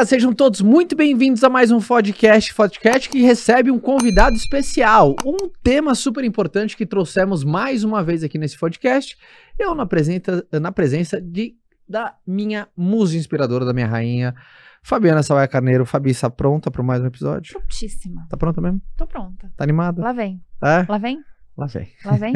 galera, sejam todos muito bem-vindos a mais um podcast, podcast que recebe um convidado especial, um tema super importante que trouxemos mais uma vez aqui nesse podcast, eu na, presença na presença de, da minha musa inspiradora, da minha rainha, Fabiana Sabaia Carneiro. Fabi, está pronta para mais um episódio? Prontíssima. Tá pronta mesmo? Tô pronta. Tá animada? Lá vem. É? Lá vem? Lá vem. Lá vem?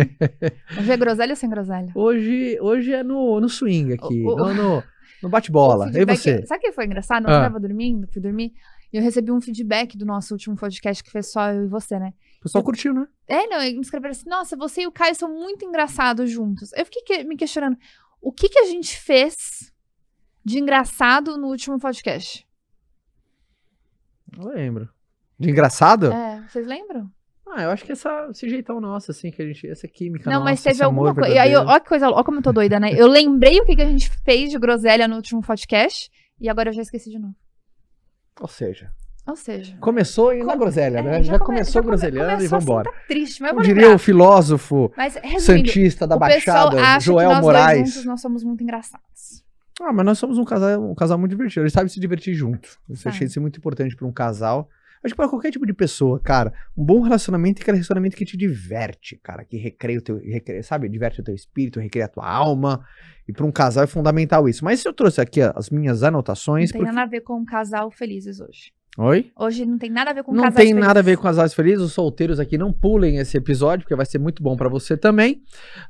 Hoje é groselha ou sem groselha? Hoje, hoje é no, no swing aqui, o, o... no... no... No bate-bola. E você? Sabe o que foi engraçado? Eu ah. tava dormindo, fui dormir, e eu recebi um feedback do nosso último podcast que foi só eu e você, né? O pessoal eu... curtiu, né? É, não, me escreveram assim: nossa, você e o Caio são muito engraçados juntos. Eu fiquei que... me questionando: o que, que a gente fez de engraçado no último podcast? Não lembro. De engraçado? É, vocês lembram? Ah, eu acho que essa, esse jeitão nosso, assim, que a gente. Essa química. Não, nossa, mas teve alguma coisa. Aí, ó, que coisa, louca como eu tô doida, né? Eu lembrei o que, que a gente fez de groselha no último podcast e agora eu já esqueci de novo. Ou seja. Ou seja. Começou é com... na groselha, é, né? Já, já come... começou já groselhando e assim, vambora. Assim, tá triste, mas eu diria o filósofo mas, santista da Baixada, Joel Moraes. Juntos, nós somos muito engraçados. Ah, mas nós somos um casal, um casal muito divertido. eles sabem se divertir junto. eu ah. achei isso muito importante para um casal. Acho tipo, que pra qualquer tipo de pessoa, cara, um bom relacionamento é aquele relacionamento que te diverte, cara, que recreia o teu, recreia, sabe, diverte o teu espírito, recreia a tua alma. E para um casal é fundamental isso. Mas eu trouxe aqui as minhas anotações. Não tem porque... nada a ver com um casal felizes hoje. Oi? Hoje não tem nada a ver com não casais felizes. Não tem nada a ver com casais felizes. Os solteiros aqui não pulem esse episódio, porque vai ser muito bom para você também.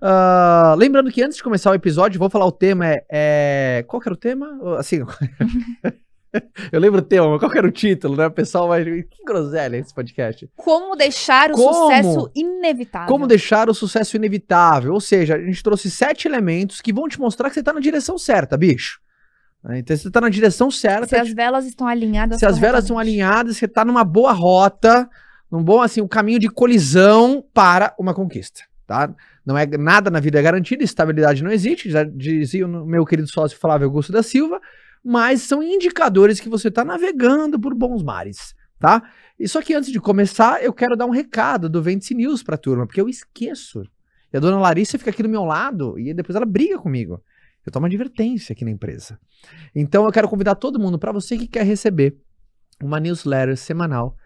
Uh, lembrando que antes de começar o episódio, vou falar o tema. É, é... Qual que era o tema? Assim. Eu lembro o tema, qual era o título, né? O pessoal vai. Que groselha esse podcast. Como deixar o Como? sucesso inevitável. Como deixar o sucesso inevitável. Ou seja, a gente trouxe sete elementos que vão te mostrar que você tá na direção certa, bicho. Então você tá na direção certa. Se as velas estão alinhadas. Se as velas estão alinhadas, você tá numa boa rota, num bom, assim, um caminho de colisão para uma conquista, tá? Não é nada na vida é garantido, estabilidade não existe, já dizia o meu querido sócio Flávio Augusto da Silva mas são indicadores que você está navegando por bons mares, tá? E só que antes de começar, eu quero dar um recado do Vente News para a turma, porque eu esqueço. E a dona Larissa fica aqui do meu lado e depois ela briga comigo. Eu tomo advertência aqui na empresa. Então eu quero convidar todo mundo, para você que quer receber uma newsletter semanal,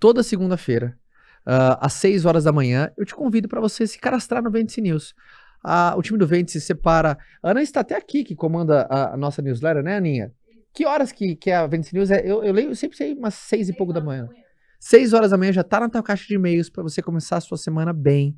toda segunda-feira, uh, às 6 horas da manhã, eu te convido para você se cadastrar no Vente News a, o time do Vente se separa. A Ana está até aqui, que comanda a, a nossa newsletter, né, Aninha? Que horas que, que é a Vente News é? Eu, eu leio, eu sempre sei umas seis e pouco da manhã. Seis horas da manhã já está na tua caixa de e-mails para você começar a sua semana bem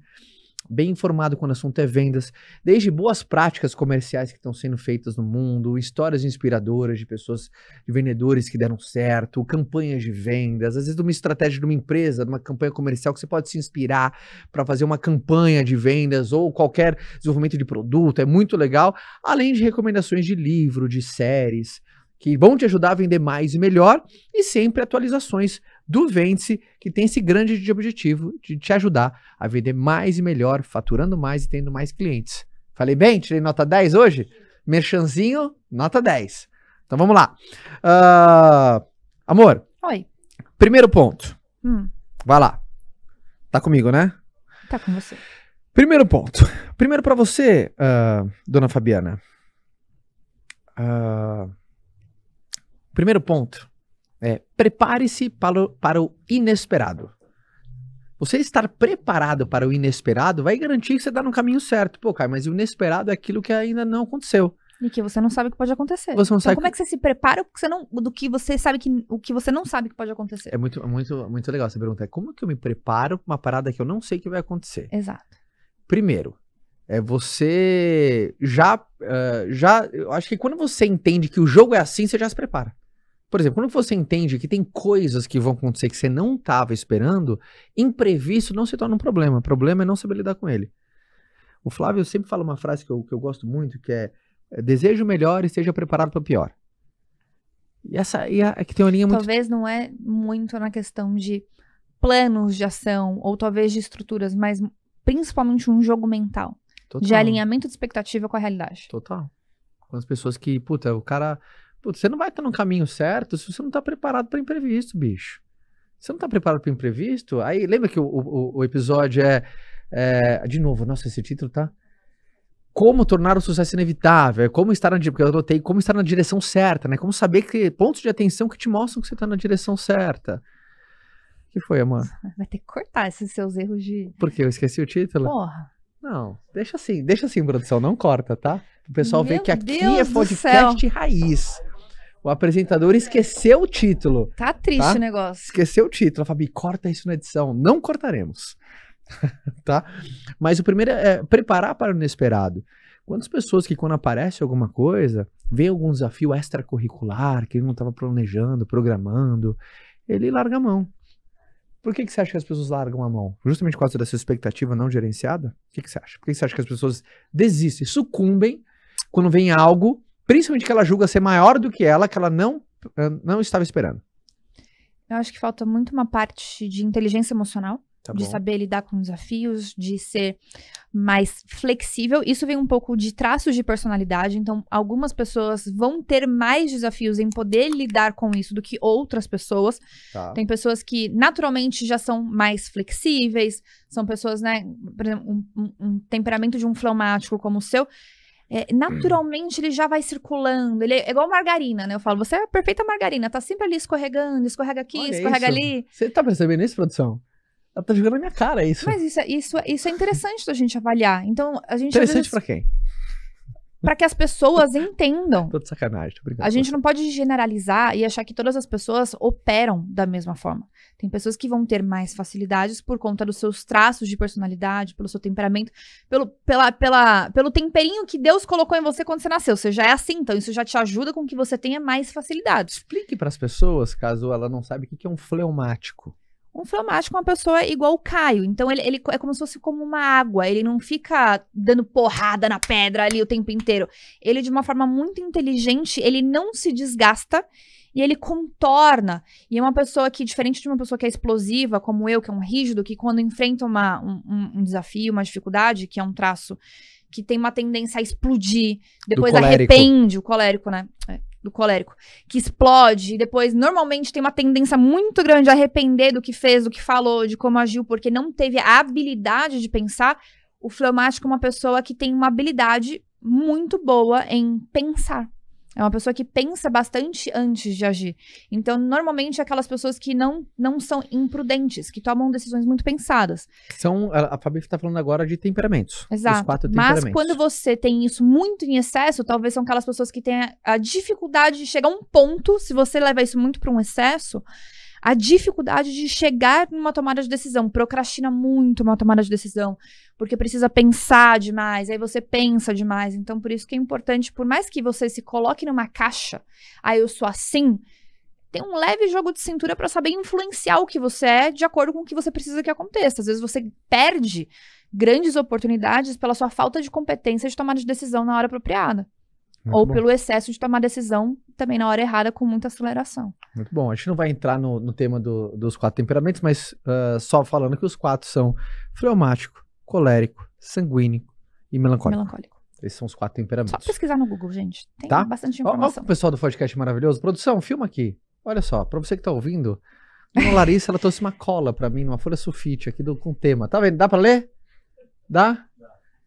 bem informado quando o assunto é vendas, desde boas práticas comerciais que estão sendo feitas no mundo, histórias inspiradoras de pessoas, de vendedores que deram certo, campanhas de vendas, às vezes de uma estratégia de uma empresa, de uma campanha comercial que você pode se inspirar para fazer uma campanha de vendas ou qualquer desenvolvimento de produto, é muito legal, além de recomendações de livro, de séries, que vão te ajudar a vender mais e melhor, e sempre atualizações do Vence, que tem esse grande objetivo de te ajudar a vender mais e melhor, faturando mais e tendo mais clientes. Falei bem? Tirei nota 10 hoje? Merchanzinho, nota 10. Então vamos lá. Uh, amor. Oi. Primeiro ponto. Hum. Vai lá. Tá comigo, né? Tá com você. Primeiro ponto. Primeiro para você, uh, dona Fabiana. Uh, primeiro ponto é, Prepare-se para, para o inesperado. Você estar preparado para o inesperado vai garantir que você está no caminho certo. Pô, mas o inesperado é aquilo que ainda não aconteceu. E que você não sabe o que pode acontecer. Você não então, sabe como que... é que você se prepara você não, do que você sabe que o que você não sabe que pode acontecer? É muito, muito, muito legal essa pergunta. É como que eu me preparo para uma parada que eu não sei que vai acontecer? Exato. Primeiro, é você já, uh, já. Eu acho que quando você entende que o jogo é assim, você já se prepara. Por exemplo, quando você entende que tem coisas que vão acontecer que você não estava esperando, imprevisto não se torna um problema. O problema é não saber lidar com ele. O Flávio sempre fala uma frase que eu, que eu gosto muito, que é, é desejo melhor e esteja preparado para o pior. E essa e a, é que tem uma linha muito... Talvez não é muito na questão de planos de ação, ou talvez de estruturas, mas principalmente um jogo mental. Total. De alinhamento de expectativa com a realidade. Total. Com as pessoas que, puta, o cara Putz, você não vai estar no caminho certo se você não está preparado para imprevisto, bicho. Você não está preparado para imprevisto? Aí, lembra que o, o, o episódio é, é, De novo, nossa, esse título tá. Como tornar o sucesso inevitável, é como estar na porque eu anotei, como estar na direção certa, né? Como saber que pontos de atenção que te mostram que você está na direção certa O que foi, amor? Vai ter que cortar esses seus erros de. Porque eu esqueci o título? Porra. Não, deixa assim, deixa assim, produção, não corta, tá? O pessoal Meu vê que aqui é Deus é podcast raiz. O apresentador esqueceu o título. Tá triste tá? o negócio. Esqueceu o título. A Fabi, corta isso na edição. Não cortaremos. tá? Mas o primeiro é, é preparar para o inesperado. Quantas pessoas que quando aparece alguma coisa, vem algum desafio extracurricular que ele não estava planejando, programando, ele larga a mão. Por que, que você acha que as pessoas largam a mão? Justamente por causa dessa expectativa não gerenciada? O que, que você acha? Por que, que você acha que as pessoas desistem, sucumbem quando vem algo principalmente que ela julga ser maior do que ela, que ela não, eh, não estava esperando? Eu acho que falta muito uma parte de inteligência emocional, tá de saber lidar com desafios, de ser mais flexível. Isso vem um pouco de traços de personalidade, então algumas pessoas vão ter mais desafios em poder lidar com isso do que outras pessoas. Tá. Tem pessoas que naturalmente já são mais flexíveis, são pessoas, né, por exemplo, um, um temperamento de um fleumático como o seu, é, hum. naturalmente ele já vai circulando. Ele é, é igual margarina, né? Eu falo, você é a perfeita margarina, tá sempre ali escorregando, escorrega aqui, Olha escorrega isso. ali. Você tá percebendo isso, produção? Ela tá jogando na minha cara isso. Mas isso, é, isso, é, isso é interessante da gente avaliar. Então, a gente. Interessante vezes... para quem? para que as pessoas entendam. Tô de sacanagem, tô brincando. A gente não pode generalizar e achar que todas as pessoas operam da mesma forma. Tem pessoas que vão ter mais facilidades por conta dos seus traços de personalidade, pelo seu temperamento, pelo, pela, pela, pelo temperinho que Deus colocou em você quando você nasceu. Você já é assim, então isso já te ajuda com que você tenha mais facilidades. Explique para as pessoas, caso ela não saiba, o que é um fleumático. Um fleumático é uma pessoa igual o Caio. Então ele, ele, é como se fosse como uma água. Ele não fica dando porrada na pedra ali o tempo inteiro. Ele, de uma forma muito inteligente, ele não se desgasta e ele contorna. E é uma pessoa que, diferente de uma pessoa que é explosiva, como eu, que é um rígido, que quando enfrenta uma, um, um desafio, uma dificuldade, que é um traço que tem uma tendência a explodir, depois arrepende o colérico, né? É, do colérico, que explode e depois normalmente tem uma tendência muito grande a arrepender do que fez, do que falou, de como agiu, porque não teve a habilidade de pensar. O fleumático é uma pessoa que tem uma habilidade muito boa em pensar. É uma pessoa que pensa bastante antes de agir. Então, normalmente, é aquelas pessoas que não, não são imprudentes, que tomam decisões muito pensadas. São, a, a Fabi está falando agora de temperamentos. Exato. Os quatro temperamentos. Mas quando você tem isso muito em excesso, talvez são aquelas pessoas que têm a, a dificuldade de chegar a um ponto, se você levar isso muito para um excesso, a dificuldade de chegar numa tomada de decisão. Procrastina muito uma tomada de decisão, porque precisa pensar demais, aí você pensa demais. Então, por isso que é importante, por mais que você se coloque numa caixa, aí ah, eu sou assim, tem um leve jogo de cintura para saber influenciar o que você é de acordo com o que você precisa que aconteça. Às vezes você perde grandes oportunidades pela sua falta de competência de tomada de decisão na hora apropriada. Muito ou bom. pelo excesso de tomar decisão também na hora errada com muita aceleração. Muito bom. A gente não vai entrar no, no tema do, dos quatro temperamentos, mas uh, só falando que os quatro são freumático, colérico, sanguíneo e melancólico. Melancólico. Esses são os quatro temperamentos. Só pesquisar no Google, gente. Tem tá? bastante informação. Olha o pessoal do podcast maravilhoso. Produção, filma aqui. Olha só, para você que está ouvindo, a Larissa ela trouxe uma cola para mim, uma folha sulfite aqui do, com tema. Tá vendo? Dá para ler? Dá?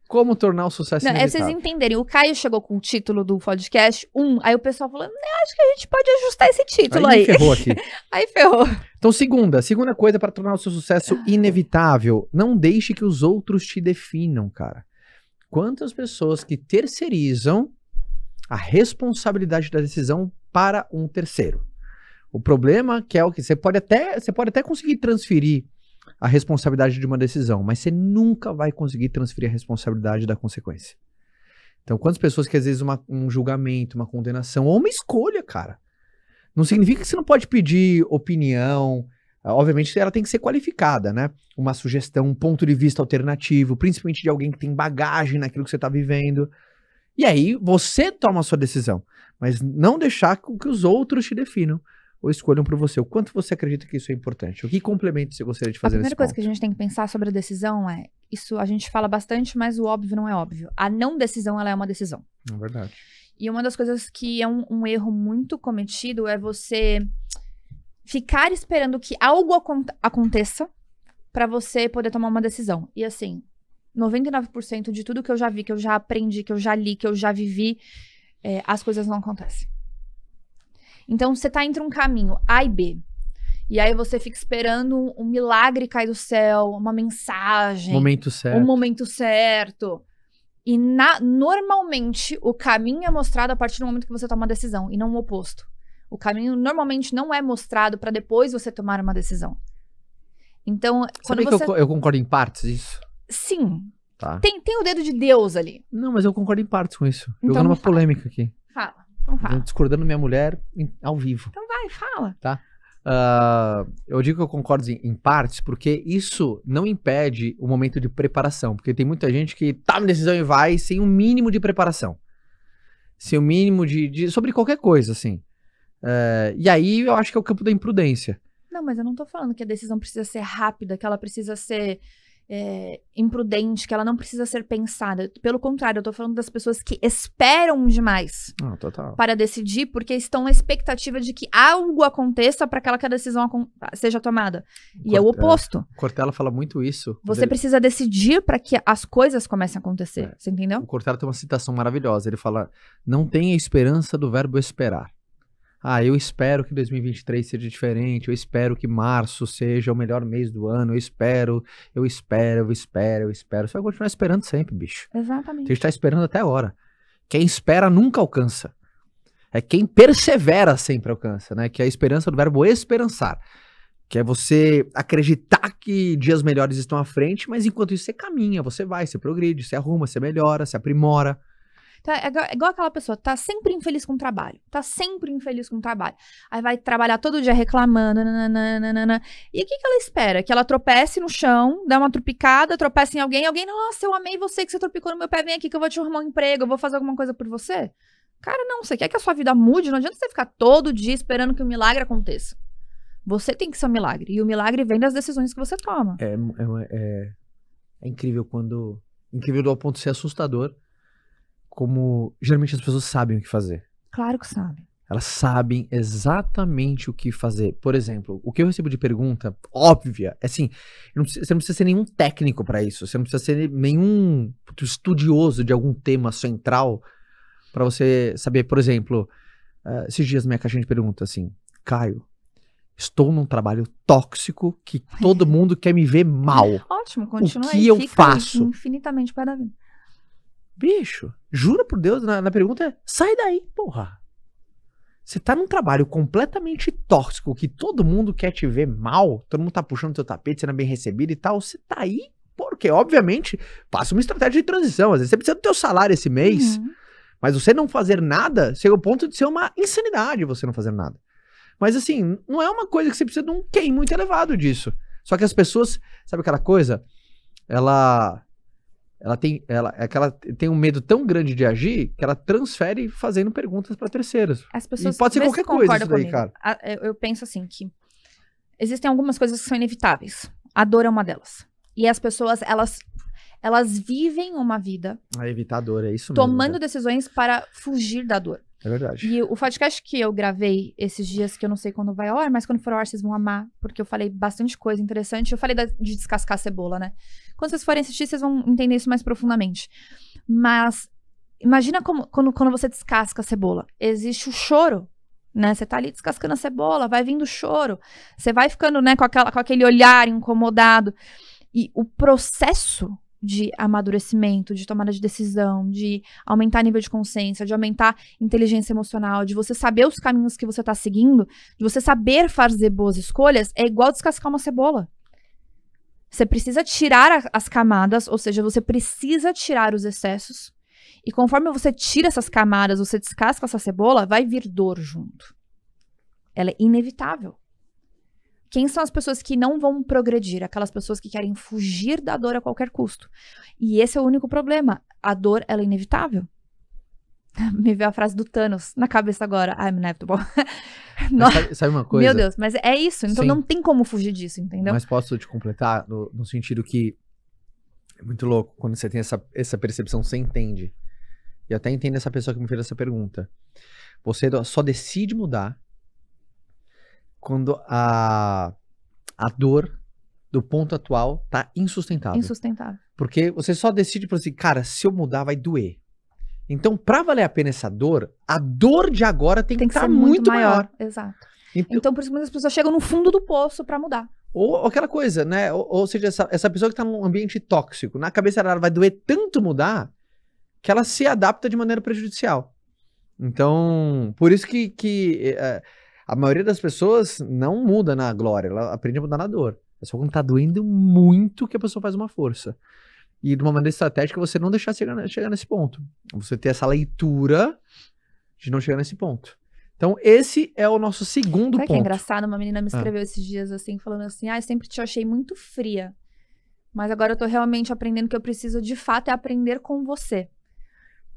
Como tornar o sucesso Não, é inevitável. É vocês entenderem. O Caio chegou com o título do podcast, um. Aí o pessoal falou, acho que a gente pode ajustar esse título aí. Aí ferrou aqui. aí ferrou. Então, segunda. Segunda coisa para tornar o seu sucesso ah. inevitável. Não deixe que os outros te definam, cara. Quantas pessoas que terceirizam a responsabilidade da decisão para um terceiro. O problema que é o que você pode até, você pode até conseguir transferir a responsabilidade de uma decisão, mas você nunca vai conseguir transferir a responsabilidade da consequência. Então, quantas pessoas que às vezes uma, um julgamento, uma condenação ou uma escolha, cara, não significa que você não pode pedir opinião. Ah, obviamente, ela tem que ser qualificada, né? Uma sugestão, um ponto de vista alternativo, principalmente de alguém que tem bagagem naquilo que você está vivendo. E aí você toma a sua decisão, mas não deixar que os outros te definam ou escolham para você? O quanto você acredita que isso é importante? O que complemento você gostaria é de fazer? A primeira coisa ponto? que a gente tem que pensar sobre a decisão é isso. A gente fala bastante, mas o óbvio não é óbvio. A não decisão ela é uma decisão. É verdade. E uma das coisas que é um, um erro muito cometido é você ficar esperando que algo acon aconteça para você poder tomar uma decisão. E assim, 99% de tudo que eu já vi, que eu já aprendi, que eu já li, que eu já vivi, é, as coisas não acontecem. Então você tá entre um caminho A e B. E aí você fica esperando um, milagre cair do céu, uma mensagem. Momento certo. Um momento certo. E na, normalmente o caminho é mostrado a partir do momento que você toma uma decisão e não o oposto. O caminho normalmente não é mostrado para depois você tomar uma decisão. Então, Sabe você... que eu, eu concordo em partes isso? Sim. Tá. Tem, tem o dedo de Deus ali. Não, mas eu concordo em partes com isso. Então, vou uma fala. polêmica aqui. Fala. Então Discordando minha mulher em, ao vivo. Então vai, fala. Tá? Uh, eu digo que eu concordo em, em, partes, porque isso não impede o momento de preparação. Porque tem muita gente que tá na decisão e vai sem o um mínimo de preparação. Sem o um mínimo de, de, sobre qualquer coisa, assim. Uh, e aí eu acho que é o campo da imprudência. Não, mas eu não tô falando que a decisão precisa ser rápida, que ela precisa ser é, imprudente, que ela não precisa ser pensada. Pelo contrário, eu tô falando das pessoas que esperam demais ah, para decidir, porque estão na expectativa de que algo aconteça para que aquela decisão seja tomada. E Cort é o oposto. É. Cortella fala muito isso. Você ele... precisa decidir para que as coisas comecem a acontecer. É. Você entendeu? O Cortella tem uma citação maravilhosa. Ele fala: Não tenha esperança do verbo esperar ah, eu espero que 2023 seja diferente, eu espero que março seja o melhor mês do ano, eu espero, eu espero, eu espero, eu espero. Você vai continuar esperando sempre, bicho. Exatamente. A gente tá esperando até agora. Quem espera nunca alcança. É quem persevera sempre alcança, né? Que é a esperança do verbo esperançar. Que é você acreditar que dias melhores estão à frente, mas enquanto isso você caminha, você vai, você progride, você arruma, você melhora, você aprimora. Tá, é, é igual aquela pessoa, tá sempre infeliz com o trabalho. Tá sempre infeliz com o trabalho. Aí vai trabalhar todo dia reclamando. Nananana, e o que, que ela espera? Que ela tropece no chão, dá uma tropicada, tropece em alguém. Alguém, nossa, eu amei você que você tropicou no meu pé. Vem aqui que eu vou te arrumar um emprego, eu vou fazer alguma coisa por você. Cara, não, você quer que a sua vida mude? Não adianta você ficar todo dia esperando que um milagre aconteça. Você tem que ser um milagre. E o milagre vem das decisões que você toma. É, é, é, é incrível quando. Incrível ao ponto de ser assustador como geralmente as pessoas sabem o que fazer. Claro que sabem. Elas sabem exatamente o que fazer. Por exemplo, o que eu recebo de pergunta óbvia é assim: não precisa, você não precisa ser nenhum técnico para isso, você não precisa ser nenhum estudioso de algum tema central para você saber. Por exemplo, uh, esses dias minha caixinha de pergunta assim: Caio, estou num trabalho tóxico que todo mundo quer me ver mal. Ótimo, continua o que aí. eu Fica faço? Infinitamente para mim. Bicho, jura por Deus, na, na pergunta é: sai daí, porra. Você tá num trabalho completamente tóxico que todo mundo quer te ver mal, todo mundo tá puxando seu tapete, sendo bem recebido e tal. Você tá aí porque, obviamente, passa uma estratégia de transição. Às vezes você precisa do teu salário esse mês, uhum. mas você não fazer nada chega ao ponto de ser uma insanidade você não fazer nada. Mas assim, não é uma coisa que você precisa de um queim muito elevado disso. Só que as pessoas, sabe aquela coisa? Ela ela tem, ela, é que ela tem um medo tão grande de agir que ela transfere fazendo perguntas para terceiros. As pessoas e pode ser qualquer coisa isso daí, cara. Ah, eu penso assim que existem algumas coisas que são inevitáveis. A dor é uma delas. E as pessoas, elas elas vivem uma vida. A evitadora, é isso mesmo. Tomando né? decisões para fugir da dor. É verdade. E o podcast que eu gravei esses dias, que eu não sei quando vai ao ar, mas quando for ao ar vocês vão amar, porque eu falei bastante coisa interessante. Eu falei da, de descascar a cebola, né? Quando vocês forem assistir, vocês vão entender isso mais profundamente. Mas imagina como, quando, quando você descasca a cebola. Existe o choro, né? Você tá ali descascando a cebola, vai vindo choro. Você vai ficando, né, com, aquela, com aquele olhar incomodado. E o processo de amadurecimento, de tomada de decisão, de aumentar nível de consciência, de aumentar inteligência emocional, de você saber os caminhos que você está seguindo, de você saber fazer boas escolhas, é igual descascar uma cebola. Você precisa tirar as camadas, ou seja, você precisa tirar os excessos. E conforme você tira essas camadas, você descasca essa cebola, vai vir dor junto. Ela é inevitável. Quem são as pessoas que não vão progredir? Aquelas pessoas que querem fugir da dor a qualquer custo. E esse é o único problema. A dor, ela é inevitável. Me veio a frase do Thanos na cabeça agora. I'm inevitable. Sabe, sabe, uma coisa? Meu Deus, mas é isso. Então Sim. não tem como fugir disso, entendeu? Mas posso te completar no, no sentido que é muito louco. Quando você tem essa, essa percepção, você entende. E até entendo essa pessoa que me fez essa pergunta. Você só decide mudar quando a, a dor do ponto atual tá insustentável. Insustentável. Porque você só decide por assim, cara, se eu mudar vai doer. Então, para valer a pena essa dor, a dor de agora tem, tem que estar tá muito, maior. maior. Exato. Então, então, por isso muitas pessoas chegam no fundo do poço para mudar. Ou aquela coisa, né? Ou, ou seja, essa, essa, pessoa que tá num ambiente tóxico, na cabeça dela vai doer tanto mudar que ela se adapta de maneira prejudicial. Então, por isso que, que eh, a maioria das pessoas não muda na glória, ela aprende a mudar na dor. É só quando tá doendo muito que a pessoa faz uma força. E de uma maneira estratégica, você não deixar chegar, chegar nesse ponto. Você ter essa leitura de não chegar nesse ponto. Então, esse é o nosso segundo Sabe ponto. Que é engraçado, uma menina me ah. escreveu ah. esses dias assim, falando assim: ah, eu sempre te achei muito fria. Mas agora eu tô realmente aprendendo que eu preciso de fato é aprender com você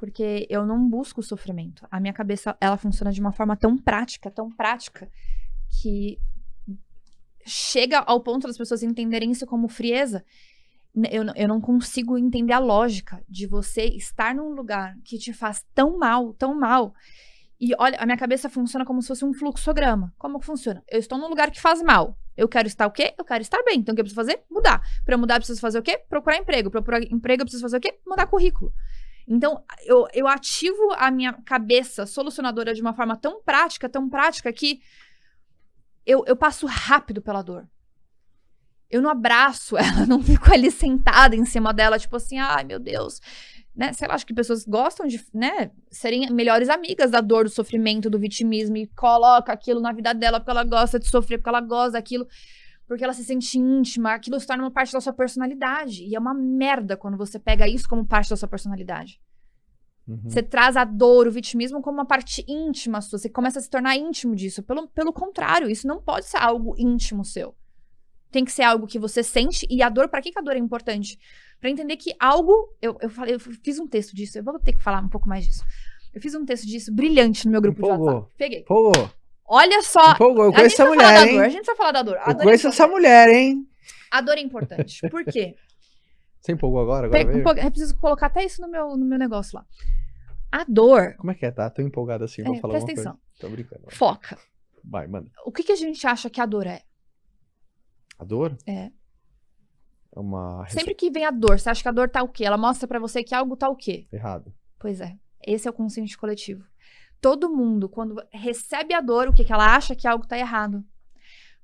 porque eu não busco sofrimento. A minha cabeça, ela funciona de uma forma tão prática, tão prática, que chega ao ponto das pessoas entenderem isso como frieza. Eu, eu não consigo entender a lógica de você estar num lugar que te faz tão mal, tão mal. E olha, a minha cabeça funciona como se fosse um fluxograma. Como que funciona? Eu estou num lugar que faz mal. Eu quero estar o quê? Eu quero estar bem. Então o que eu preciso fazer? Mudar. Para mudar, eu preciso fazer o quê? Procurar emprego. Procurar emprego, eu preciso fazer o quê? Mudar currículo. Então, eu, eu ativo a minha cabeça solucionadora de uma forma tão prática, tão prática, que eu, eu passo rápido pela dor. Eu não abraço ela, não fico ali sentada em cima dela, tipo assim, ai meu Deus. Né? Sei lá, acho que pessoas gostam de né, serem melhores amigas da dor, do sofrimento, do vitimismo e coloca aquilo na vida dela porque ela gosta de sofrer, porque ela gosta daquilo porque ela se sente íntima, aquilo se torna uma parte da sua personalidade. E é uma merda quando você pega isso como parte da sua personalidade. Uhum. Você traz a dor, o vitimismo como uma parte íntima sua. Você começa a se tornar íntimo disso. Pelo, pelo contrário, isso não pode ser algo íntimo seu. Tem que ser algo que você sente. E a dor, para que, que, a dor é importante? Para entender que algo. Eu, eu, falei, eu fiz um texto disso, eu vou ter que falar um pouco mais disso. Eu fiz um texto disso brilhante no meu grupo Empolgou. de WhatsApp. Peguei. Olha só. Empolgou. Eu conheço essa mulher, hein? A gente só falar da dor. A eu dor é conheço é essa mulher, hein? A dor é importante. Por quê? Você empolgou agora? agora Pe Eu preciso colocar até isso no meu, no meu negócio lá. A dor. Como é que é? Tá? Tô empolgado assim, vou é, falar presta atenção. Coisa. Tô brincando. Foca. Vai, manda. O que, que a gente acha que a dor é? A dor? É. É uma. Sempre que vem a dor, você acha que a dor tá o quê? Ela mostra para você que algo tá o quê? Errado. Pois é. Esse é o consciente coletivo. Todo mundo, quando recebe a dor, o que, que ela acha que algo está errado.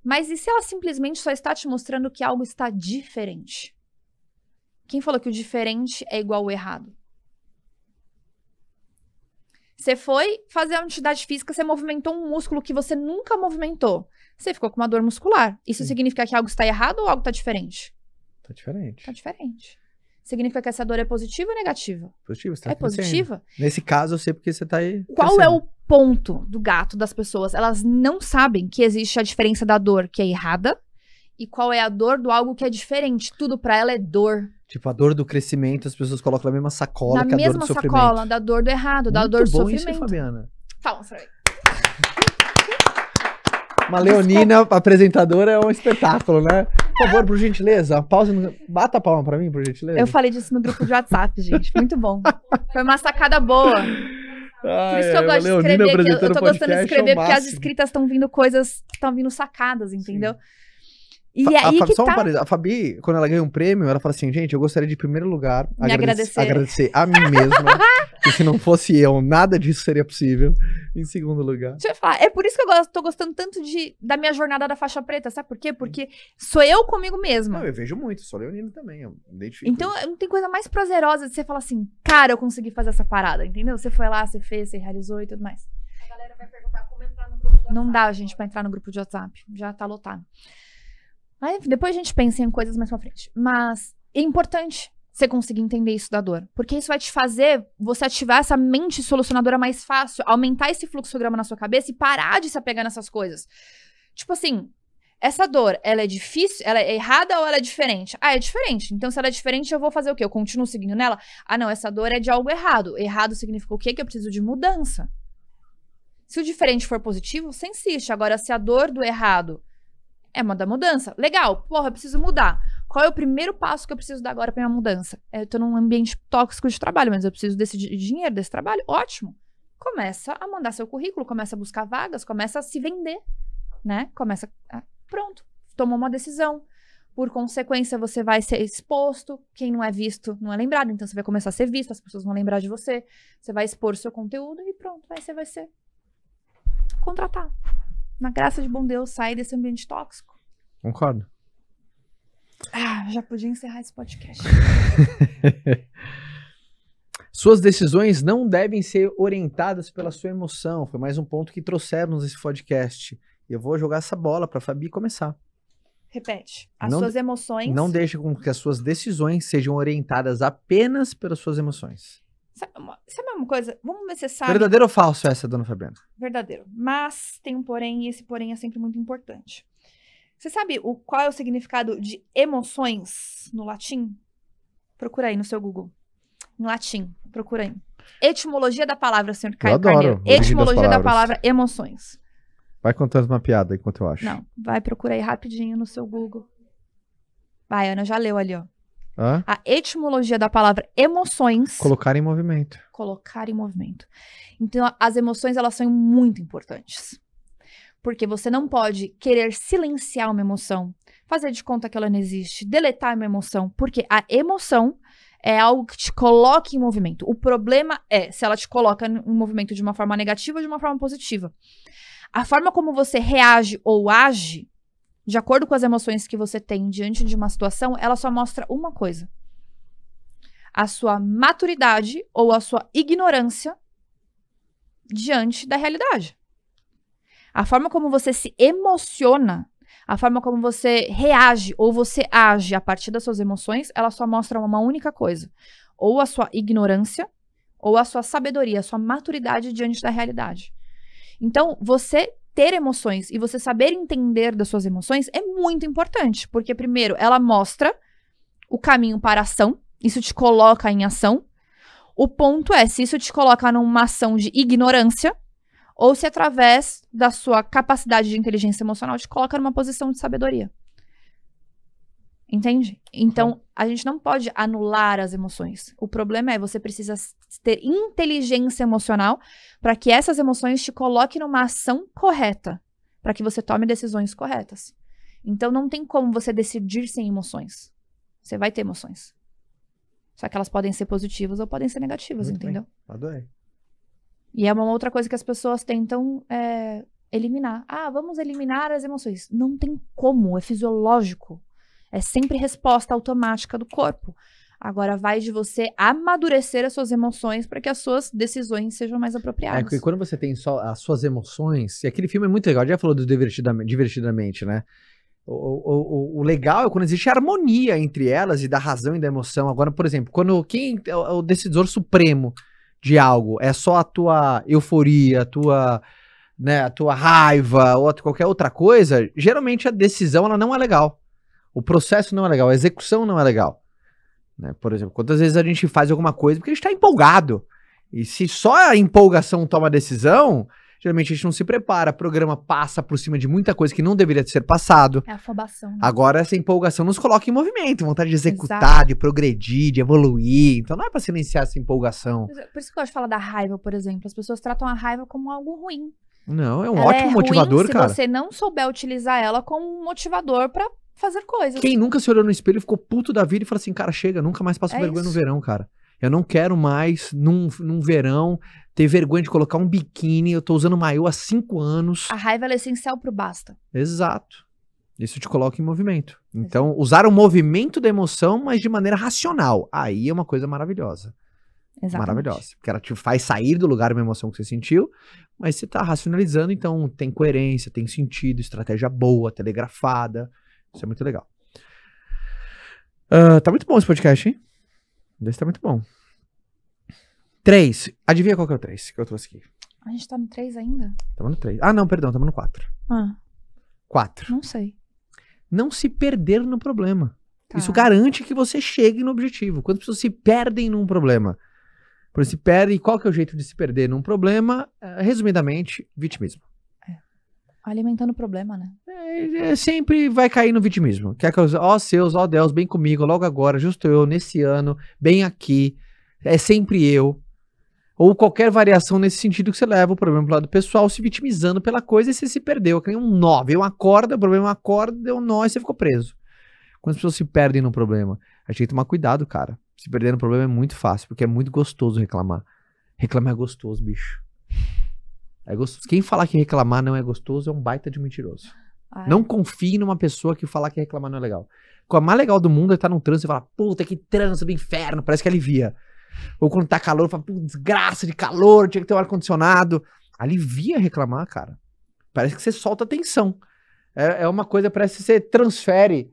Mas e se ela simplesmente só está te mostrando que algo está diferente? Quem falou que o diferente é igual ao errado? Você foi fazer uma atividade física, você movimentou um músculo que você nunca movimentou. Você ficou com uma dor muscular. Isso Sim. significa que algo está errado ou algo está diferente? Está diferente. Está diferente significa que essa dor é positiva ou negativa? Positiva, você tá É crescendo. positiva? Nesse caso, eu sei porque você tá aí. Qual crescendo. é o ponto do gato das pessoas? Elas não sabem que existe a diferença da dor que é errada e qual é a dor do algo que é diferente. Tudo para ela é dor. Tipo, a dor do crescimento, as pessoas colocam na mesma sacola na que a dor do sacola, sofrimento. Na mesma sacola, da dor do errado, Muito da dor do bom sofrimento. Isso, Fabiana. Fala, pra mim. Uma Leonina Desculpa. apresentadora é um espetáculo, né? Por favor, por gentileza, pausa. No... Bata a palma pra mim, por gentileza. Eu falei disso no grupo de WhatsApp, gente. Muito bom. Foi uma sacada boa. por isso que eu gosto de escrever. Eu, tô gostando de é escrever, porque as escritas estão vindo coisas, estão vindo sacadas, entendeu? Sim. E é a, aí a, que só tá... um a Fabi, quando ela ganha um prêmio, ela fala assim, gente, eu gostaria de, em primeiro lugar, Me agradecer. agradecer a mim mesma, que se não fosse eu, nada disso seria possível. Em segundo lugar. Deixa eu falar, é por isso que eu gosto, tô gostando tanto de, da minha jornada da faixa preta, sabe por quê? Porque sou eu comigo mesma. Não, eu vejo muito, sou leonino também, eu identifico. Então, é, não tem coisa mais prazerosa de você falar assim, cara, eu consegui fazer essa parada, entendeu? Você foi lá, você fez, você realizou e tudo mais. A galera vai perguntar como entrar no grupo de WhatsApp. Não dá, gente, pra entrar no grupo de WhatsApp, já tá lotado. Aí depois a gente pensa em coisas mais pra frente. Mas é importante você conseguir entender isso da dor. Porque isso vai te fazer você ativar essa mente solucionadora mais fácil, aumentar esse fluxograma na sua cabeça e parar de se apegar nessas coisas. Tipo assim, essa dor, ela é difícil, ela é errada ou ela é diferente? Ah, é diferente. Então, se ela é diferente, eu vou fazer o quê? Eu continuo seguindo nela? Ah, não, essa dor é de algo errado. Errado significa o quê? Que eu preciso de mudança. Se o diferente for positivo, você insiste. Agora, se a dor do errado é uma da mudança. Legal, porra, eu preciso mudar. Qual é o primeiro passo que eu preciso dar agora para minha mudança? É, eu tô num ambiente tóxico de trabalho, mas eu preciso desse dinheiro, desse trabalho. Ótimo. Começa a mandar seu currículo, começa a buscar vagas, começa a se vender, né? Começa a... pronto, tomou uma decisão. Por consequência, você vai ser exposto. Quem não é visto não é lembrado. Então, você vai começar a ser visto, as pessoas vão lembrar de você. Você vai expor seu conteúdo e pronto. Aí você vai ser contratado na graça de bom Deus, sair desse ambiente tóxico. Concordo. Ah, já podia encerrar esse podcast. Suas decisões não devem ser orientadas pela sua emoção. Foi mais um ponto que trouxemos nesse podcast. Eu vou jogar essa bola para Fabi começar. Repete. As não, suas emoções. Não deixe com que as suas decisões sejam orientadas apenas pelas suas emoções. Sabe, uma, sabe uma coisa? Vamos ver se sabe. Verdadeiro ou falso essa, dona Fabiana? Verdadeiro. Mas tem um porém, e esse porém é sempre muito importante. Você sabe o, qual é o significado de emoções no latim? Procura aí no seu Google. Em latim, procura aí. Etimologia da palavra, senhor Caio eu adoro Etimologia da palavra emoções. Vai contando uma piada enquanto eu acho. Não, vai procurar aí rapidinho no seu Google. Vai, Ana já leu ali, ó. Hã? A etimologia da palavra emoções. Colocar em movimento. Colocar em movimento. Então, as emoções, elas são muito importantes. Porque você não pode querer silenciar uma emoção, fazer de conta que ela não existe, deletar uma emoção, porque a emoção é algo que te coloca em movimento. O problema é se ela te coloca em movimento de uma forma negativa ou de uma forma positiva. A forma como você reage ou age de acordo com as emoções que você tem diante de uma situação, ela só mostra uma coisa: a sua maturidade ou a sua ignorância diante da realidade. A forma como você se emociona, a forma como você reage ou você age a partir das suas emoções, ela só mostra uma única coisa: ou a sua ignorância ou a sua sabedoria, a sua maturidade diante da realidade. Então, você ter emoções e você saber entender das suas emoções é muito importante, porque primeiro ela mostra o caminho para a ação, isso te coloca em ação. O ponto é se isso te coloca numa ação de ignorância ou se através da sua capacidade de inteligência emocional te coloca numa posição de sabedoria. Entende? Então, uhum. a gente não pode anular as emoções. O problema é você precisa ter inteligência emocional para que essas emoções te coloquem numa ação correta, para que você tome decisões corretas. Então, não tem como você decidir sem emoções. Você vai ter emoções. Só que elas podem ser positivas ou podem ser negativas, Muito entendeu? Bem. Adorei. E é uma outra coisa que as pessoas tentam é, eliminar. Ah, vamos eliminar as emoções. Não tem como, é fisiológico. É sempre resposta automática do corpo. Agora vai de você amadurecer as suas emoções para que as suas decisões sejam mais é, apropriadas. É, que quando você tem só as suas emoções, e aquele filme é muito legal, já falou do divertidamente, divertidamente né? O, o, o, legal é quando existe harmonia entre elas e da razão e da emoção. Agora, por exemplo, quando quem é o é decisor supremo de algo é só a tua euforia, a tua, né, a tua raiva ou qualquer outra coisa, geralmente a decisão ela não é legal. O processo não é legal, a execução não é legal. Né? Por exemplo, quantas vezes a gente faz alguma coisa porque a gente está empolgado. E se só a empolgação toma a decisão, geralmente a gente não se prepara, o programa passa por cima de muita coisa que não deveria ser passado. É afobação. Né? Agora essa empolgação nos coloca em movimento, vontade de executar, Exato. de progredir, de evoluir. Então não é para silenciar essa empolgação. Por isso que eu gosto de falar da raiva, por exemplo. As pessoas tratam a raiva como algo ruim. Não, é um ela é ótimo é motivador, se cara. Se você não souber utilizar ela como um motivador para fazer coisas. Quem nunca se olhou no espelho ficou puto da vida e falou assim, cara, chega, nunca mais passo é vergonha isso. no verão, cara. Eu não quero mais, num, num verão, ter vergonha de colocar um biquíni. Eu tô usando maiô há cinco anos. A raiva é essencial pro basta. Exato. Isso te coloca em movimento. Então, Exato. usar o movimento da emoção, mas de maneira racional. Aí é uma coisa maravilhosa. Exatamente. Maravilhosa. Porque ela te faz sair do lugar uma emoção que você sentiu, mas você tá racionalizando, então tem coerência, tem sentido, estratégia boa, telegrafada. Isso é muito legal. Uh, tá muito bom esse podcast, hein? Esse tá muito bom. Três. Adivinha qual que é o três que eu trouxe aqui? A gente tá no três ainda? Tamo no três. Ah, não, perdão, tamo no quatro. Ah. Quatro. Não sei. Não se perder no problema. Tá. Isso garante que você chegue no objetivo. Quantas pessoas se perdem num problema? Por se perdem, qual que é o jeito de se perder num problema? Ah, resumidamente, vitimismo. Alimentando o problema, né? É, é, sempre vai cair no vitimismo. Quer que ó seus, ó Deus, bem comigo, logo agora, justo eu, nesse ano, bem aqui, é sempre eu. Ou qualquer variação nesse sentido que você leva o problema pro lado pessoal, se vitimizando pela coisa e você se perdeu. Eu um nó, veio uma corda, o problema é uma corda, deu um nó e você ficou preso. Quando as pessoas se perdem no problema, a gente tem que tomar cuidado, cara. Se perder no problema é muito fácil, porque é muito gostoso reclamar. Reclamar é gostoso, bicho. É gostoso. Quem falar que reclamar não é gostoso é um baita de mentiroso. Ai. Não confie numa pessoa que falar que reclamar não é legal. Com a mais legal do mundo é estar tá num trânsito e falar, puta, que trânsito do inferno, parece que alivia. Ou quando tá calor, fala, putz, desgraça de calor, tinha que ter um ar-condicionado. Alivia reclamar, cara. Parece que você solta tensão. É, é uma coisa, parece que você transfere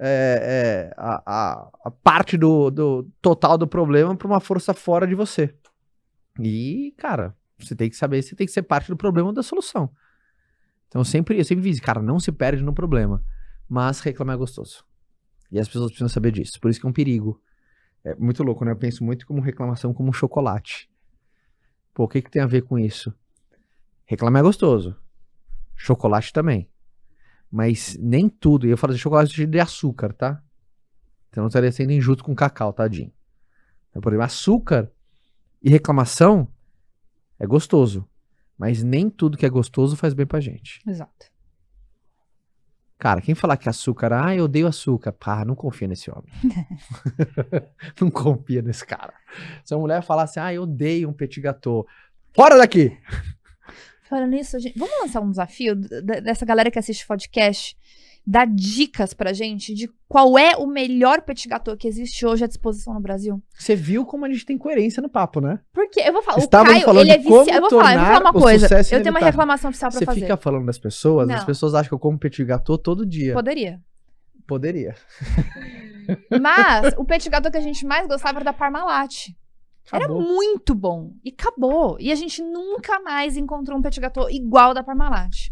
é, é, a, a, a, parte do, do total do problema para uma força fora de você. E, cara, você tem que saber, você tem que ser parte do problema ou da solução. Então eu sempre, eu sempre fiz, cara, não se perde no problema, mas reclamar é gostoso. E as pessoas precisam saber disso. Por isso que é um perigo. É muito louco, né? Eu penso muito como reclamação como um chocolate. Pô, o que, que tem a ver com isso? Reclamar é gostoso. Chocolate também. Mas nem tudo. E eu falo assim, chocolate de açúcar, tá? Então não estaria sendo injusto com cacau, tadinho. Então, por exemplo, açúcar e reclamação é gostoso. Mas nem tudo que é gostoso faz bem pra gente. Exato. Cara, quem falar que açúcar, ah, eu odeio açúcar, pá, não confia nesse homem. não confia nesse cara. Se a mulher falar assim, ah, eu odeio um petit gâteau, fora daqui! Falando nisso, gente, vamos lançar um desafio dessa galera que assiste podcast dar dicas pra gente de qual é o melhor petit gâteau que existe hoje à disposição no Brasil. Você viu como a gente tem coerência no papo, né? Porque eu vou falar, Você o Caio, ele é viciado. Eu vou falar, eu vou falar uma coisa. Eu tenho uma reclamação oficial pra Você fazer. Você fica falando das pessoas, Não. as pessoas acham que eu como petit gâteau todo dia. Poderia. Poderia. Mas o petit gâteau que a gente mais gostava era da Parmalat. Acabou. Era muito bom. E acabou. E a gente nunca mais encontrou um petit gâteau igual da Parmalat.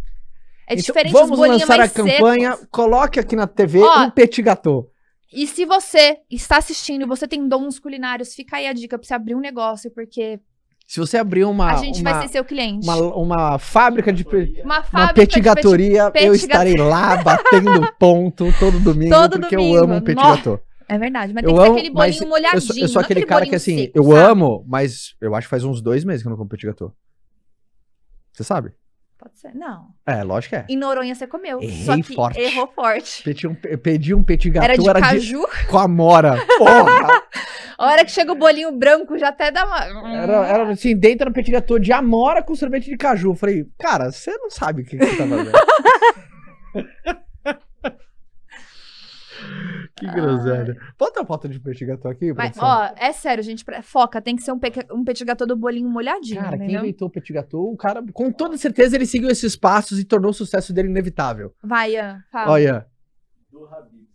É então, diferente vamos os lançar mais a campanha, secos. coloque aqui na TV Ó, um petit gâteau. E se você está assistindo, você tem dons culinários, fica aí a dica para você abrir um negócio, porque se você abrir uma. A gente uma, vai ser seu cliente. Uma, uma fábrica de. Uma, fábrica uma petigatoria, peti, eu estarei lá batendo ponto todo domingo, todo porque domingo. eu amo um petit gâteau. É verdade, mas eu tem que amo, aquele bolinho molhadinho. Eu sou, eu sou aquele, aquele cara que assim, seco, eu sabe? amo, mas eu acho que faz uns dois meses que eu não como petit gâteau. Você sabe? Pode ser. Não. É, lógico que é. E Noronha você comeu. Errei só que forte. errou forte. Pedi um, pedi um petit gâteau. Era de era caju? De... Com amora. Porra! A hora que chega o bolinho branco já até dá uma... Era, era assim, dentro do petit gâteau de amora com sorvete de caju. Eu falei, cara, você não sabe o que, que você tá fazendo. Que groselha. Bota uma foto de petit gâteau aqui, Mas, ó, é sério, gente. Foca, tem que ser um, pe- um petit gâteau do bolinho molhadinho, Cara, quem inventou o petit gâteau, o cara, com toda certeza, ele seguiu esses passos e tornou o sucesso dele inevitável. Vai, Ian, fala. Olha, Do Habibs.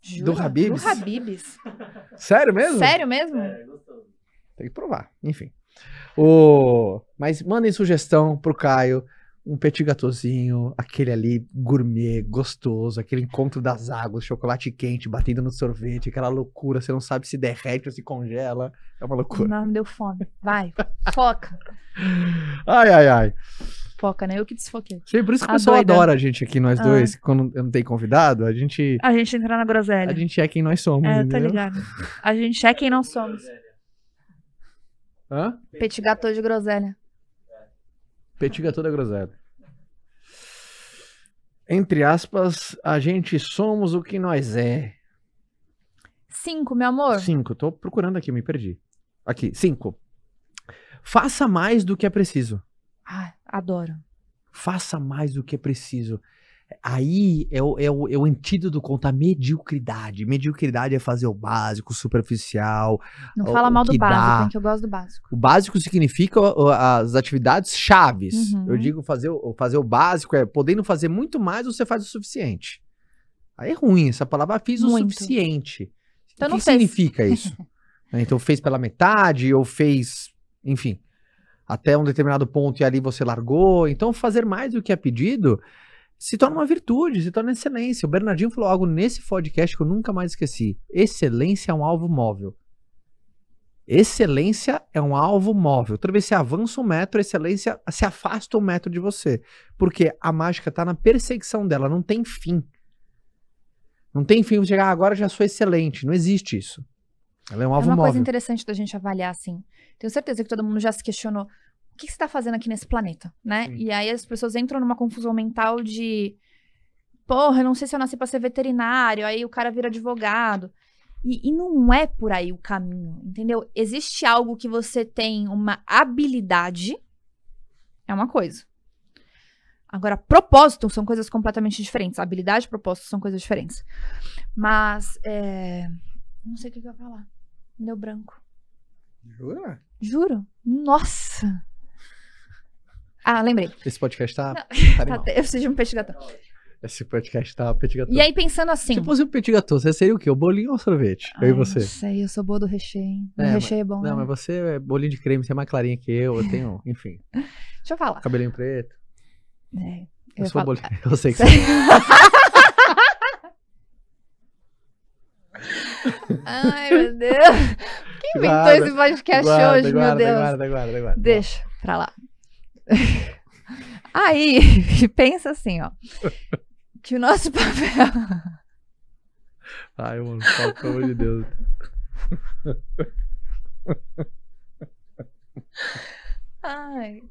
Jura? do Habib's? Do Habib's. sério mesmo? Sério mesmo? É, gostoso. Tem que provar, enfim. O... Mas mandem sugestão pro Caio um petit gâteauzinho, aquele ali gourmet, gostoso, aquele encontro das águas, chocolate quente batendo no sorvete, aquela loucura, você não sabe se derrete ou se congela. É uma loucura. Não, me deu fome. Vai, foca. Ai, ai, ai. Foca, né? Eu que desfoquei. Sim, por isso que a o pessoal adora a gente aqui, nós ah. dois, ah. quando não tem convidado, a gente... A gente entra na groselha. A gente é quem nós somos, É, tá ligado. A gente é quem nós somos. Hã? Petit gâteau de groselha. Petiga toda da groselha. Entre aspas, a gente somos o que nós é. Cinco, meu amor. Cinco, tô procurando aqui, me perdi. Aqui, cinco. Faça mais do que é preciso. Ah, adoro. Faça mais do que é preciso. Aí é o, é, o, é o antídoto contra a mediocridade. Mediocridade é fazer o básico, superficial. Não o, fala mal do básico, dá. que eu gosto do básico. O básico significa as atividades chaves. Uhum. Eu digo fazer, fazer o básico é podendo fazer muito mais, você faz o suficiente. Aí é ruim, essa palavra ah, fiz muito. o suficiente. Então, o que significa isso? Né, então fez pela metade, ou fez, enfim, até um determinado ponto e ali você largou. Então fazer mais do que é pedido se torna uma virtude, se torna excelência. O Bernardinho falou algo nesse podcast que eu nunca mais esqueci. Excelência é um alvo móvel. Excelência é um alvo móvel. Toda vez que você avança um metro, excelência se afasta um metro de você. Porque a mágica está na perseguição dela, não tem fim. Não tem fim de chegar ah, agora já sou excelente. Não existe isso. Ela é um é alvo móvel. É uma móvel. coisa interessante da gente avaliar, assim. Tenho certeza que todo mundo já se questionou o que você está fazendo aqui nesse planeta, né? E aí as pessoas entram numa confusão mental de porra, eu não sei se eu nasci para ser veterinário, aí o cara vira advogado. E, e, não é por aí o caminho, entendeu? Existe algo que você tem uma habilidade, é uma coisa. Agora, propósito são coisas completamente diferentes. Habilidade e propósito são coisas diferentes. Mas, é... Não sei o que, eu ia falar. Meu branco. Jura? Juro. Nossa! Ah, lembrei. Esse podcast tá. tá eu preciso de um petit Esse podcast tá petit E aí, pensando assim. Se fosse um petit gâteau, você seria o quê? O bolinho ou o sorvete? Ai, eu e ah, você? Não sei, eu sou boa do recheio, hein? É, o recheio mas, é bom. Não, né? mas você é bolinho de creme, você é mais clarinha que eu, eu tenho, enfim. Deixa eu falar. Cabelinho preto. É, eu, eu sou falo... bolinho. Eu sei que você. É. Ai, meu Deus. Quem inventou guarda, esse podcast guarda, hoje, guarda, meu Deus? Guarda, guarda, guarda. Deixa pra lá. Aí, pensa assim, ó. Que o nosso papel. Ai, mano, pelo amor de Deus. Ai.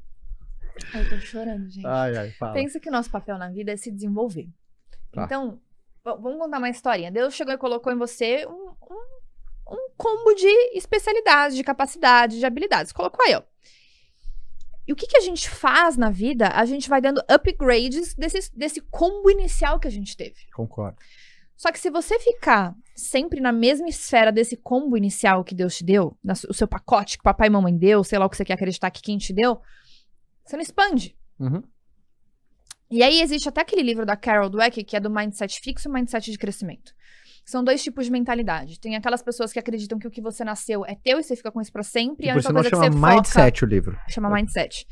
Eu tô chorando, gente. Ai, ai, fala. Pensa que o nosso papel na vida é se desenvolver. Tá. Então, vamos contar uma historinha. Deus chegou e colocou em você um, um, um combo de especialidades, de capacidades, de habilidades. Colocou aí, ó e o que, que a gente faz na vida? A gente vai dando upgrades desse, desse combo inicial que a gente teve. Concordo. Só que se você ficar sempre na mesma esfera desse combo inicial que Deus te deu, na, o seu pacote que papai e mamãe deu, sei lá o que você quer acreditar que quem te deu, você não expande. Uhum. E aí existe até aquele livro da Carol Dweck, que é do mindset fixo e mindset de crescimento. São dois tipos de mentalidade. Tem aquelas pessoas que acreditam que o que você nasceu é teu e você fica com isso pra sempre. E, a única coisa chama que você mindset foca, o livro. Chama é. mindset.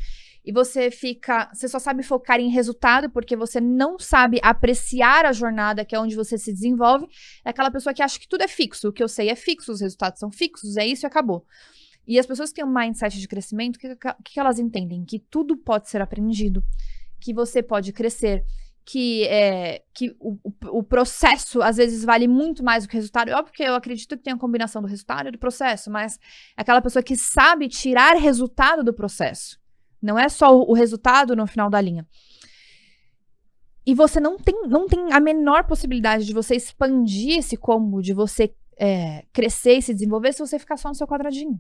E você fica. Você só sabe focar em resultado porque você não sabe apreciar a jornada, que é onde você se desenvolve. É aquela pessoa que acha que tudo é fixo. O que eu sei é fixo, os resultados são fixos, é isso e acabou. E as pessoas que têm um mindset de crescimento, o que, que elas entendem? Que tudo pode ser aprendido que você pode crescer, que, é, que o, o, processo às vezes vale muito mais do que o resultado. Óbvio que eu acredito que tem a combinação do resultado e do processo, mas é aquela pessoa que sabe tirar resultado do processo. Não é só o, o resultado no final da linha. E você não tem, não tem a menor possibilidade de você expandir esse combo, de você é, crescer e se desenvolver, se você ficar só no seu quadradinho.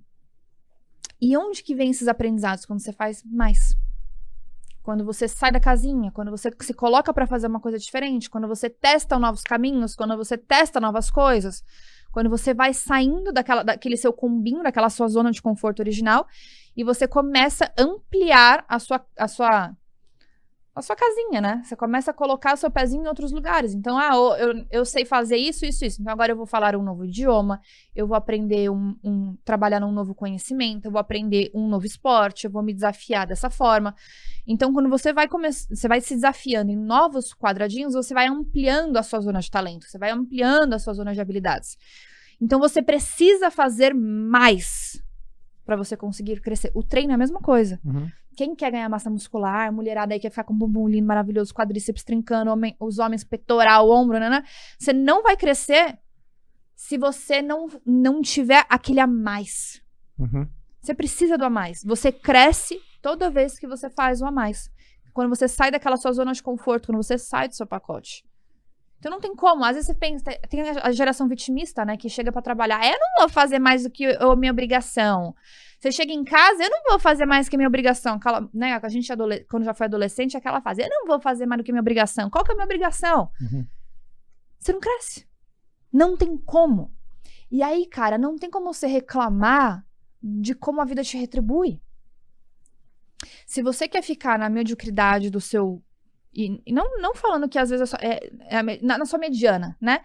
E onde que vem esses aprendizados quando você faz mais? quando você sai da casinha, quando você se coloca para fazer uma coisa diferente, quando você testa novos caminhos, quando você testa novas coisas, quando você vai saindo daquela, daquele seu combinho, daquela sua zona de conforto original, e você começa a ampliar a sua, a sua a sua casinha, né? Você começa a colocar o seu pezinho em outros lugares. Então, ah, eu, eu sei fazer isso, isso, isso. Então, agora eu vou falar um novo idioma, eu vou aprender um, um trabalhar num novo conhecimento, eu vou aprender um novo esporte, eu vou me desafiar dessa forma. Então, quando você vai começar, você vai se desafiando em novos quadradinhos, você vai ampliando a sua zona de talento, você vai ampliando a sua zona de habilidades. Então, você precisa fazer mais para você conseguir crescer. O treino é a mesma coisa. Uhum. Quem quer ganhar massa muscular, mulherada aí quer ficar com bumbum lindo, maravilhoso, quadríceps trincando, homem, os homens peitoral, ombro, né, Você não vai crescer se você não, não tiver aquele a mais. Uhum. Você precisa do a mais. Você cresce toda vez que você faz o a mais. Quando você sai daquela sua zona de conforto, quando você sai do seu pacote. Então não tem como. Às vezes você pensa, tem a geração vitimista, né, que chega para trabalhar, é, eu não vou fazer mais do que a minha obrigação. Você chega em casa, eu não vou fazer mais que a minha obrigação. Aquela, né, a gente quando já foi adolescente, aquela fase, eu não vou fazer mais do que a minha obrigação. Qual que é a minha obrigação? Uhum. Você não cresce. Não tem como. E aí, cara, não tem como você reclamar de como a vida te retribui. Se você quer ficar na mediocridade do seu e, não, não falando que às vezes é, só, é, é na, na sua mediana, né?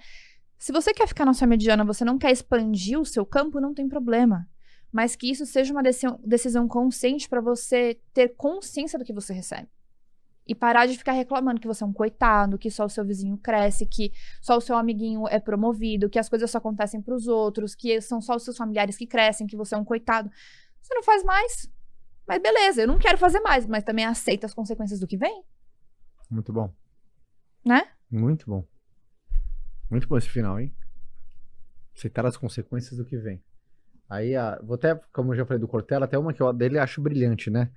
Se você quer ficar na sua mediana, você não quer expandir o seu campo, não tem problema. Mas que isso seja uma decisão, decisão consciente para você ter consciência do que você recebe. E parar de ficar reclamando que você é um coitado, que só o seu vizinho cresce, que só o seu amiguinho é promovido, que as coisas só acontecem para os outros, que são só os seus familiares que crescem, que você é um coitado. Você não faz mais. Mas beleza, eu não quero fazer mais, mas também aceita as consequências do que vem. Muito bom. Né? Muito bom. Muito bom esse final, hein? Aceitar as consequências do que vem. Aí, a, vou até, como eu já falei do Cortella, até uma que eu dele acho brilhante, né?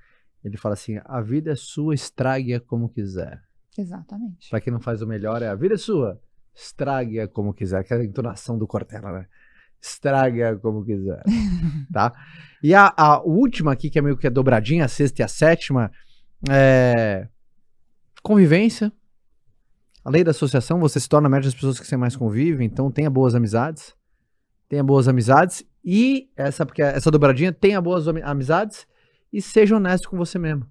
Ele fala assim: a vida é sua, estrague-a como quiser. Exatamente. Pra quem não faz o melhor, é a vida é sua, estrague-a como quiser. Aquela entonação do Cortella, né? Estrague-a como quiser. tá? E a, a, última aqui, que é meio que a dobradinha, a sexta e a sétima, é. Convivência. A lei da associação, você se torna média das pessoas que você mais convive, então tenha boas amizades. Tenha boas amizades e essa é, porque é? essa dobradinha tenha boas amizades e seja honesto com você mesmo.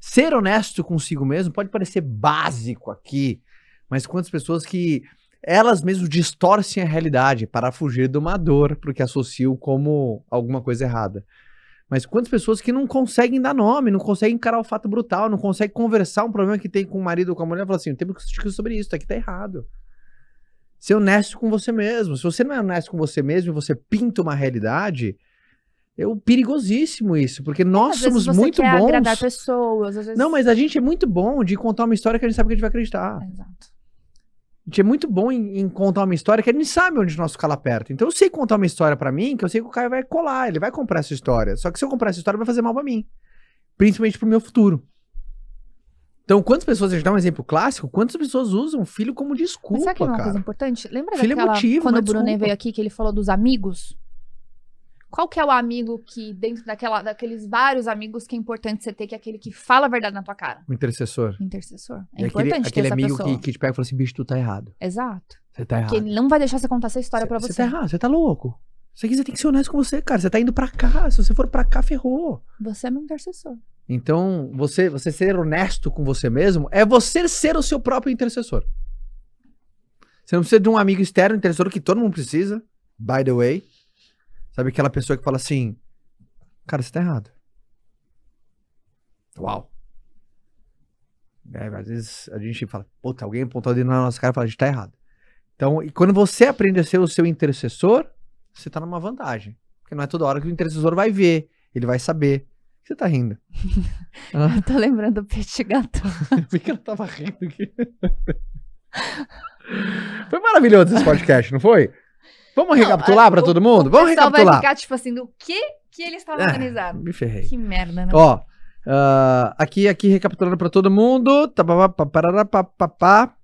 Ser honesto consigo mesmo pode parecer básico aqui, mas quantas pessoas que elas mesmas distorcem a realidade para fugir de uma dor, porque associam como alguma coisa errada. Mas quantas pessoas que não conseguem dar nome, não conseguem encarar o fato brutal, não conseguem conversar um problema que tem com o marido ou com a mulher e falar assim: temos que discutir sobre isso, aqui tá errado. Ser honesto com você mesmo. Se você não é honesto com você mesmo e você pinta uma realidade, é perigosíssimo isso, porque nós às somos vezes muito quer bons. agradar pessoas. Vezes... Não, mas a gente é muito bom de contar uma história que a gente sabe que a gente vai acreditar. Exato gente é muito bom em, em, contar uma história que a gente sabe onde o nosso calo aperta. Então eu sei contar uma história para mim que eu sei que o Caio vai colar, ele vai comprar essa história. Só que se eu comprar essa história, vai fazer mal pra mim. Principalmente pro meu futuro. Então, quantas pessoas, a gente dá um exemplo clássico, quantas pessoas usam filho como desculpa, Mas sabe que é uma cara? coisa importante? Lembra filho é daquela, é motivo, quando o é Bruno veio aqui, que ele falou dos amigos? Qual que é o amigo que, dentro daquela, daqueles vários amigos que é importante você ter, que é aquele que fala a verdade na tua cara? O intercessor. Intercessor. É, é importante aquele, ter aquele essa amigo pessoa. Que, que te pega e fala assim, bicho, tu tá errado. Exato. Você tá errado. Porque ele não vai deixar você contar essa história cê, pra você. Você tá errado, você tá louco. Isso aqui você tem que ser honesto com você, cara. Você tá indo pra cá. Se você for pra cá, ferrou. Você é meu intercessor. Então, você, você ser honesto com você mesmo é você ser o seu próprio intercessor. Você não precisa de um amigo externo intercessor que todo mundo precisa, by the way. Sabe aquela pessoa que fala assim: Cara, você tá errado. Uau. É, às vezes a gente fala, puta, alguém apontou o dedo na nossa cara e fala, a gente tá errado. Então, e quando você aprende a ser o seu intercessor, você tá numa vantagem. Porque não é toda hora que o intercessor vai ver, ele vai saber. Você tá rindo? Eu tô lembrando do Petit Gato. Por que ela tava rindo aqui? Foi maravilhoso esse podcast, não foi? Vamos não, recapitular para todo mundo? Vamos recapitular. vai ficar tipo assim, do que que ele estava ah, é, organizado? Me ferrei. Que merda, né? Ó, uh, aqui, aqui recapitulando para todo mundo. Tá, pá, pá, pá, pá, pá.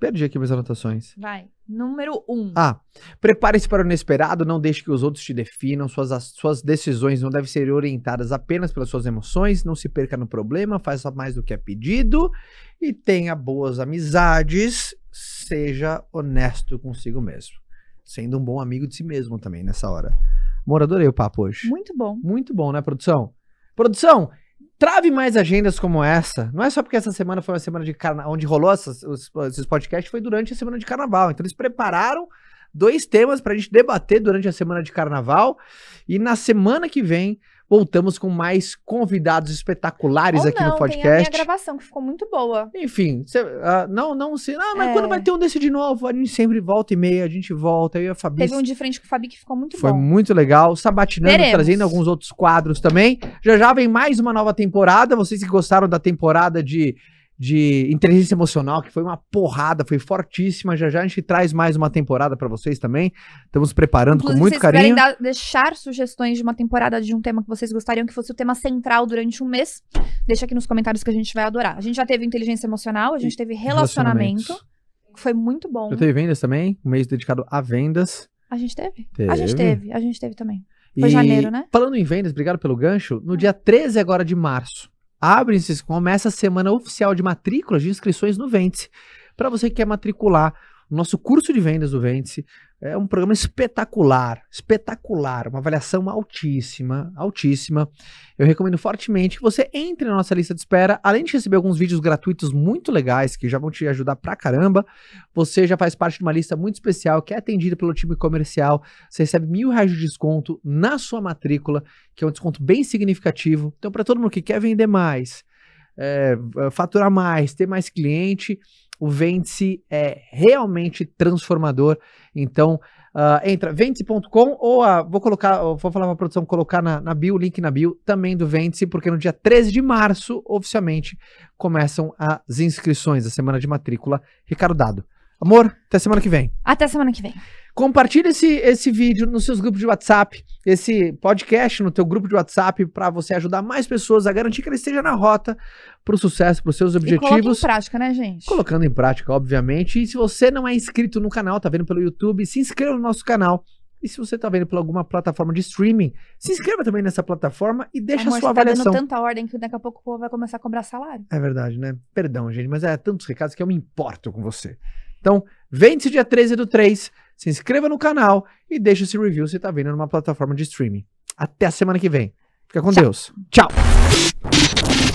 Perdi aqui minhas anotações. Vai. Número 1. Um. Ah, prepare-se para o inesperado, não deixe que os outros te definam. Suas, suas decisões não devem ser orientadas apenas pelas suas emoções. Não se perca no problema, faça mais do que é pedido e tenha boas amizades. Seja honesto consigo mesmo sendo um bom amigo de si mesmo também nessa hora. Amor, adorei o papo hoje. Muito bom. Muito bom, né, produção? Produção, trave mais agendas como essa. Não é só porque essa semana foi uma semana de carnaval, onde rolou essas, os, esses podcasts, foi durante a semana de carnaval. Então eles prepararam dois temas para a gente debater durante a semana de carnaval. E na semana que vem Voltamos com mais convidados espetaculares Ou aqui não, no podcast. Tem a minha gravação que ficou muito boa. Enfim, cê, uh, não, não sei. Ah, mas é. quando vai ter um desse de novo? A gente sempre volta e meia, a gente volta. Eu e a Fabi. Teve um de frente com o Fabi que ficou muito Foi bom. Foi muito legal. Sabatinando, Veremos. trazendo alguns outros quadros também. Já já vem mais uma nova temporada. Vocês que gostaram da temporada de de inteligência emocional, que foi uma porrada, foi fortíssima. Já já a gente traz mais uma temporada para vocês também. Estamos preparando Inclusive, com muito vocês carinho. deixar sugestões de uma temporada de um tema que vocês gostariam que fosse o tema central durante um mês, deixa aqui nos comentários que a gente vai adorar. A gente já teve inteligência emocional, a gente teve relacionamento, que foi muito bom. Eu teve vendas também, um mês dedicado a vendas. A gente teve? teve. A gente teve, a gente teve também. Foi e, janeiro, né? Falando em vendas, obrigado pelo gancho. No hum. dia 13 agora de março, abrem-se, começa a semana oficial de matrículas de inscrições no Vente Para você que quer matricular, nosso curso de vendas do Vente. É um programa espetacular, espetacular, uma avaliação altíssima, altíssima. Eu recomendo fortemente que você entre na nossa lista de espera, além de receber alguns vídeos gratuitos muito legais que já vão te ajudar pra caramba. Você já faz parte de uma lista muito especial que é atendida pelo time comercial. Você recebe mil reais de desconto na sua matrícula, que é um desconto bem significativo. Então, para todo mundo que quer vender mais, é, é faturar mais, ter mais cliente, o Vence é realmente transformador. Então, uh, entra vence.com ou a, vou colocar, vou falar para a produção colocar na, na bio, o link na bio também do Vence, porque no dia 13 de março, oficialmente, começam as inscrições, a semana de matrícula. Ricardo Dado, Amor, até semana que vem. Até semana que vem. Compartilhe esse, esse vídeo nos seus grupos de WhatsApp, esse podcast no teu grupo de WhatsApp para você ajudar mais pessoas a garantir que ele esteja na rota para o sucesso, para os seus objetivos. Colocando em prática, né, gente? Colocando em prática, obviamente. E se você não é inscrito no canal, tá vendo pelo YouTube, se inscreva no nosso canal. E se você tá vendo por alguma plataforma de streaming, se inscreva também nessa plataforma e deixa Amor, a sua você tá Dando tanta ordem que daqui a pouco o povo vai começar a cobrar salário. É verdade, né? Perdão, gente, mas é tantos recados que eu me importo com você. Então, vende-se dia 13 do 3, se inscreva no canal e deixe esse review se está vendo numa plataforma de streaming. Até a semana que vem. Fica com Tchau. Deus. Tchau.